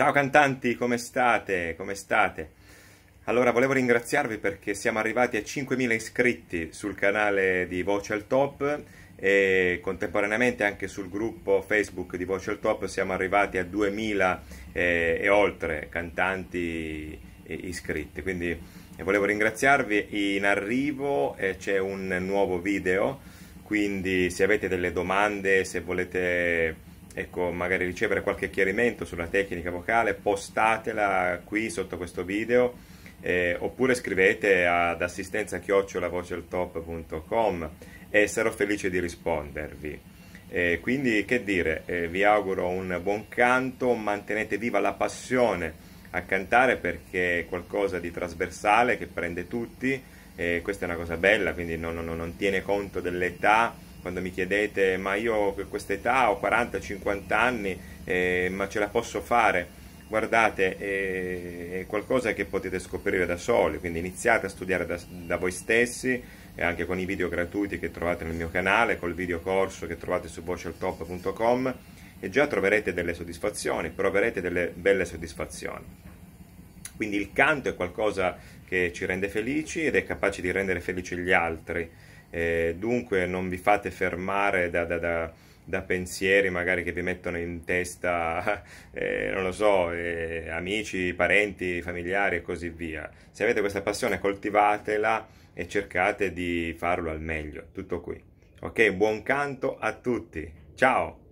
Ciao cantanti, come state? Come state? Allora, volevo ringraziarvi perché siamo arrivati a 5.000 iscritti sul canale di Voce al Top e contemporaneamente anche sul gruppo Facebook di Voce al Top siamo arrivati a 2.000 e, eh, e oltre cantanti eh, iscritti. Quindi eh, volevo ringraziarvi, in arrivo eh, c'è un nuovo video, quindi se avete delle domande, se volete ecco, magari ricevere qualche chiarimento sulla tecnica vocale, postatela qui sotto questo video eh, oppure scrivete ad assistenza e sarò felice di rispondervi. Eh, quindi che dire, eh, vi auguro un buon canto, mantenete viva la passione a cantare perché è qualcosa di trasversale che prende tutti, eh, questa è una cosa bella, quindi non, non, non tiene conto dell'età, quando mi chiedete ma io per questa età ho 40-50 anni, eh, ma ce la posso fare? Guardate, eh, è qualcosa che potete scoprire da soli, quindi iniziate a studiare da, da voi stessi, e eh, anche con i video gratuiti che trovate nel mio canale, col video corso che trovate su vocaltop.com e già troverete delle soddisfazioni, proverete delle belle soddisfazioni. Quindi il canto è qualcosa che ci rende felici ed è capace di rendere felici gli altri eh, dunque non vi fate fermare da, da, da, da, pensieri magari che vi mettono in testa, eh, non lo so, eh, amici, parenti, familiari e così via. Se avete questa passione coltivatela e cercate di farlo al meglio, tutto qui. Ok, buon canto a tutti, ciao!